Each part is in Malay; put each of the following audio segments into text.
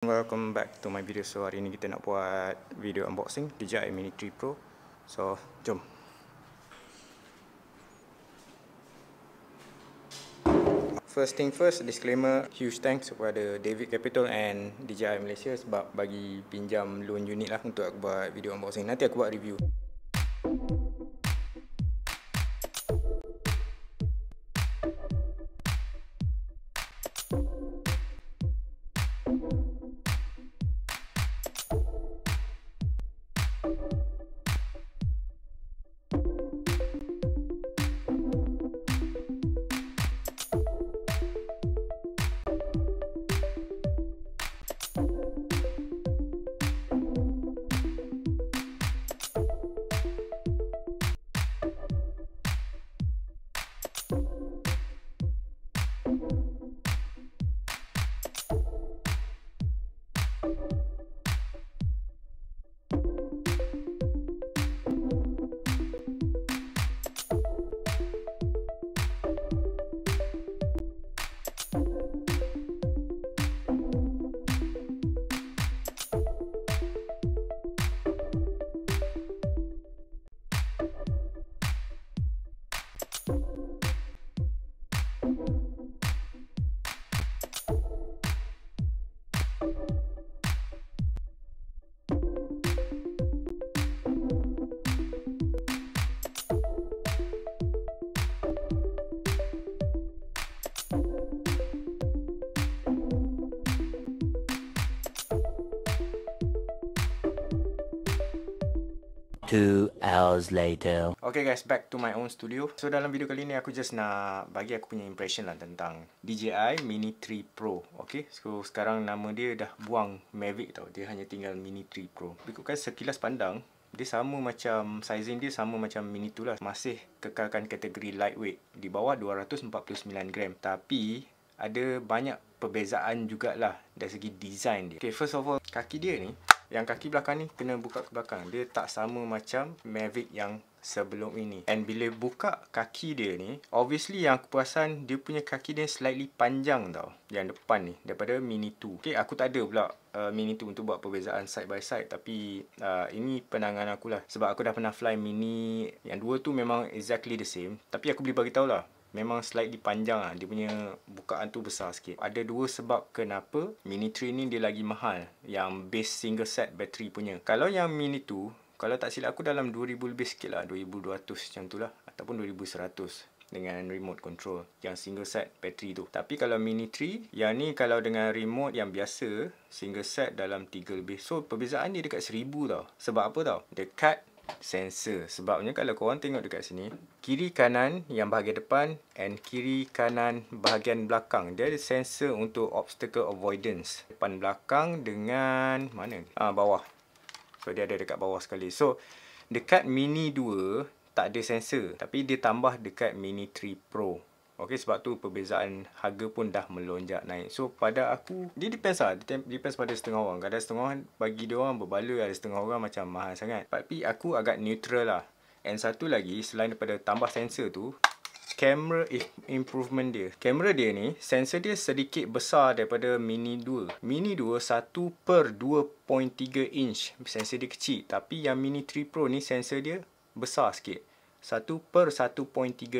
Welcome back to my video. So hari ini kita nak buat video unboxing DJI Mini 3 Pro. So, jom. First thing first, disclaimer, huge thanks kepada David Capital and DJI Malaysia sebab bagi pinjam loan unit lah untuk aku buat video unboxing. Nanti aku buat review. thank you Two hours later. Okay guys, back to my own studio. So dalam video kali ni aku just nak bagi aku punya impression lah tentang DJI Mini 3 Pro. Okay, so sekarang nama dia dah buang Mavic tau. Dia hanya tinggal Mini 3 Pro. Ikutkan sekilas pandang, dia sama macam, sizing dia sama macam Mini tu lah. Masih kekalkan kategori lightweight. Di bawah 249 gram. Tapi, ada banyak perbezaan jugalah dari segi design dia. Okay, first of all, kaki dia ni yang kaki belakang ni kena buka ke belakang dia tak sama macam Mavic yang sebelum ini and bila buka kaki dia ni obviously yang aku perasan dia punya kaki dia slightly panjang tau yang depan ni daripada Mini 2 Okay, aku tak ada pula uh, Mini 2 untuk buat perbezaan side by side tapi uh, ini penanganan akulah sebab aku dah pernah fly Mini yang dua tu memang exactly the same tapi aku boleh beritahu lah memang slightly panjang lah. Dia punya bukaan tu besar sikit. Ada dua sebab kenapa Mini 3 ni dia lagi mahal. Yang base single set bateri punya. Kalau yang Mini 2, kalau tak silap aku dalam 2000 lebih sikit lah. 2200 macam tu lah. Ataupun 2100 dengan remote control yang single set bateri tu. Tapi kalau mini 3, yang ni kalau dengan remote yang biasa, single set dalam 3 lebih. So, perbezaan dia dekat 1000 tau. Sebab apa tau? Dekat sensor. Sebabnya kalau korang tengok dekat sini, kiri kanan yang bahagian depan and kiri kanan bahagian belakang. Dia ada sensor untuk obstacle avoidance. Depan belakang dengan mana? Ah ha, bawah. So dia ada dekat bawah sekali. So dekat Mini 2 tak ada sensor. Tapi dia tambah dekat Mini 3 Pro. Okay, sebab tu perbezaan harga pun dah melonjak naik. So, pada aku, dia depends lah. Depends pada setengah orang. Kadang setengah orang bagi dia orang berbaloi. Ada setengah orang macam mahal sangat. Tapi aku agak neutral lah. And satu lagi, selain daripada tambah sensor tu, camera improvement dia. Camera dia ni, sensor dia sedikit besar daripada Mini 2. Mini 2, satu per 2.3 inch. Sensor dia kecil. Tapi yang Mini 3 Pro ni, sensor dia besar sikit. Satu per 1.3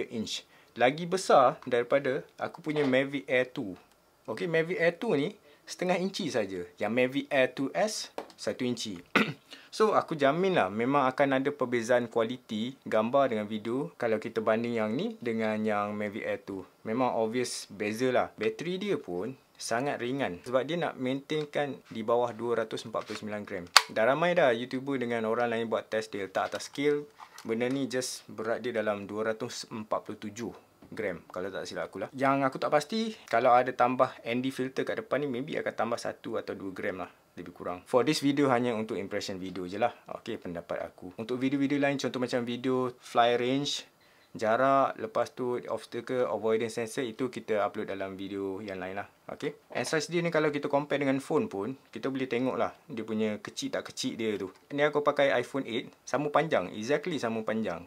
inch lagi besar daripada aku punya Mavic Air 2. Okey, Mavic Air 2 ni setengah inci saja. Yang Mavic Air 2S satu inci. so aku jamin lah memang akan ada perbezaan kualiti gambar dengan video kalau kita banding yang ni dengan yang Mavic Air 2. Memang obvious lah. Bateri dia pun sangat ringan sebab dia nak maintainkan di bawah 249 gram. Dah ramai dah YouTuber dengan orang lain buat test dia letak atas scale benda ni just berat dia dalam 247 gram kalau tak silap aku lah yang aku tak pasti kalau ada tambah ND filter kat depan ni maybe akan tambah 1 atau 2 gram lah lebih kurang for this video hanya untuk impression video je lah Okay pendapat aku untuk video-video lain contoh macam video fly range jarak lepas tu obstacle avoidance sensor itu kita upload dalam video yang lain lah okay. and size dia ni kalau kita compare dengan phone pun kita boleh tengok lah dia punya kecil tak kecil dia tu ni aku pakai iPhone 8 sama panjang exactly sama panjang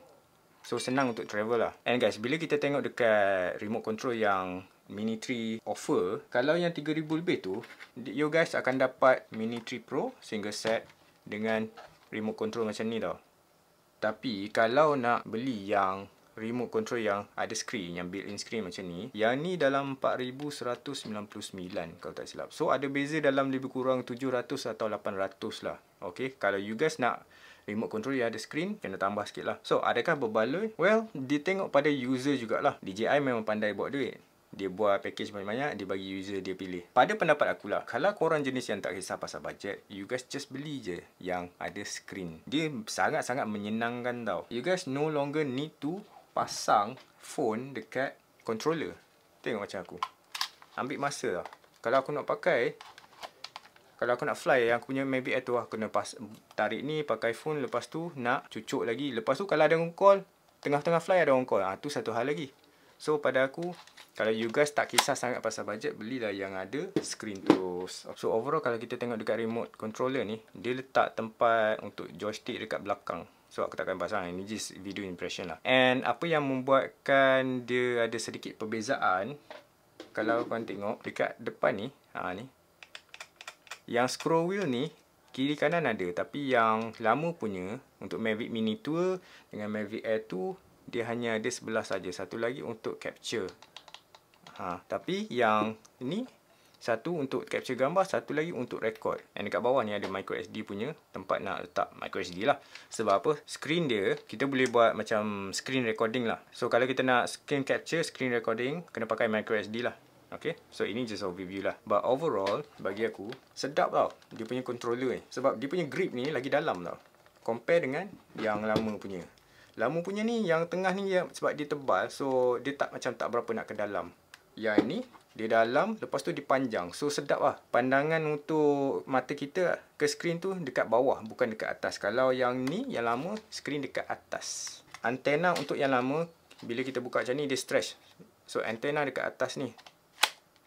so senang untuk travel lah and guys bila kita tengok dekat remote control yang Mini 3 offer kalau yang 3000 lebih tu you guys akan dapat Mini 3 Pro single set dengan remote control macam ni tau tapi kalau nak beli yang remote control yang ada screen yang built-in screen macam ni yang ni dalam 4199 kalau tak silap so ada beza dalam lebih kurang 700 atau 800 lah Okay, kalau you guys nak remote control yang ada screen, kena tambah sikit lah. So, adakah berbaloi? Well, ditengok pada user jugalah. DJI memang pandai buat duit. Dia buat package banyak-banyak, dia bagi user dia pilih. Pada pendapat aku lah, kalau korang jenis yang tak kisah pasal budget, you guys just beli je yang ada screen. Dia sangat-sangat menyenangkan tau. You guys no longer need to pasang phone dekat controller. Tengok macam aku. Ambil masa lah. Kalau aku nak pakai, kalau aku nak fly, yang aku punya Mavic Air tu lah. Kena pas, tarik ni, pakai phone, lepas tu nak cucuk lagi. Lepas tu kalau ada orang call, tengah-tengah fly ada orang call. Ha, tu satu hal lagi. So, pada aku, kalau you guys tak kisah sangat pasal bajet, belilah yang ada screen terus. So, overall kalau kita tengok dekat remote controller ni, dia letak tempat untuk joystick dekat belakang. So aku takkan bahas lah. Ini just video impression lah. And apa yang membuatkan dia ada sedikit perbezaan. Kalau kau tengok dekat depan ni. Ha, ni yang scroll wheel ni kiri kanan ada. Tapi yang lama punya untuk Mavic Mini 2 dengan Mavic Air 2. Dia hanya ada sebelah saja Satu lagi untuk capture. Ha, tapi yang ni satu untuk capture gambar, satu lagi untuk record. And dekat bawah ni ada micro SD punya tempat nak letak micro SD lah. Sebab apa? Screen dia, kita boleh buat macam screen recording lah. So kalau kita nak screen capture, screen recording, kena pakai micro SD lah. Okay, so ini just overview lah. But overall, bagi aku, sedap tau dia punya controller ni. Sebab dia punya grip ni lagi dalam tau. Compare dengan yang lama punya. Lama punya ni, yang tengah ni sebab dia tebal, so dia tak macam tak berapa nak ke dalam yang ini dia dalam lepas tu dia panjang so sedap lah pandangan untuk mata kita ke skrin tu dekat bawah bukan dekat atas kalau yang ni yang lama skrin dekat atas antena untuk yang lama bila kita buka macam ni dia stretch so antena dekat atas ni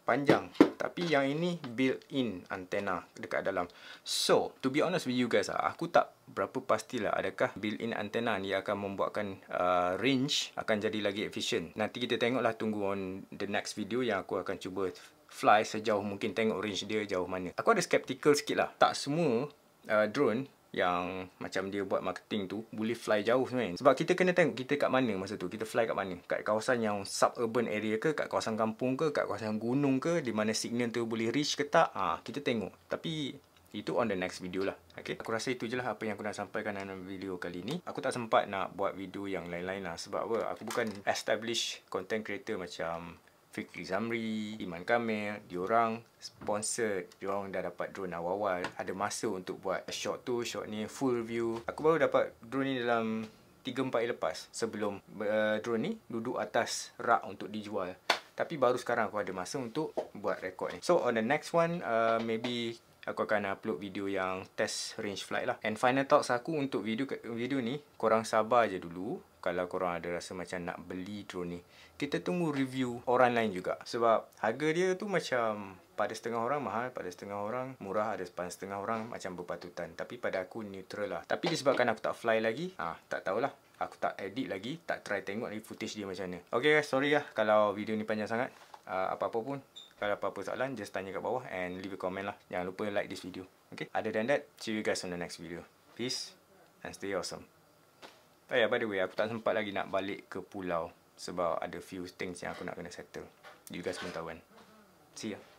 panjang tapi yang ini built in antena dekat dalam so to be honest with you guys ah, aku tak berapa pastilah adakah built in antena ni akan membuatkan uh, range akan jadi lagi efficient. nanti kita tengoklah tunggu on the next video yang aku akan cuba fly sejauh mungkin tengok range dia jauh mana aku ada skeptical sikit lah tak semua uh, drone yang macam dia buat marketing tu boleh fly jauh sebenarnya. Sebab kita kena tengok kita kat mana masa tu. Kita fly kat mana? Kat kawasan yang sub urban area ke? Kat kawasan kampung ke? Kat kawasan gunung ke? Di mana signal tu boleh reach ke tak? ha, kita tengok. Tapi itu on the next video lah. Okay. Aku rasa itu je lah apa yang aku nak sampaikan dalam video kali ni. Aku tak sempat nak buat video yang lain-lain lah. Sebab apa? Aku bukan establish content creator macam Fikri Zamri, Iman Kamil, diorang sponsor, diorang dah dapat drone awal-awal. Ada masa untuk buat shot tu, shot ni, full view. Aku baru dapat drone ni dalam 3-4 lepas sebelum uh, drone ni duduk atas rak untuk dijual. Tapi baru sekarang aku ada masa untuk buat rekod ni. So on the next one, uh, maybe aku akan upload video yang test range flight lah. And final thoughts aku untuk video video ni, korang sabar je dulu kalau korang ada rasa macam nak beli drone ni kita tunggu review orang lain juga sebab harga dia tu macam pada setengah orang mahal, pada setengah orang murah, ada pada setengah orang macam berpatutan tapi pada aku neutral lah tapi disebabkan aku tak fly lagi, ah ha, tak tahulah aku tak edit lagi, tak try tengok lagi footage dia macam mana ok guys, sorry lah kalau video ni panjang sangat ah, apa-apa uh, pun kalau apa-apa soalan, just tanya kat bawah and leave a comment lah jangan lupa like this video, Okay. other than that, see you guys on the next video peace and stay awesome Oh eh, yeah, by the way, aku tak sempat lagi nak balik ke pulau sebab ada few things yang aku nak kena settle. You guys pun tahu kan. See ya.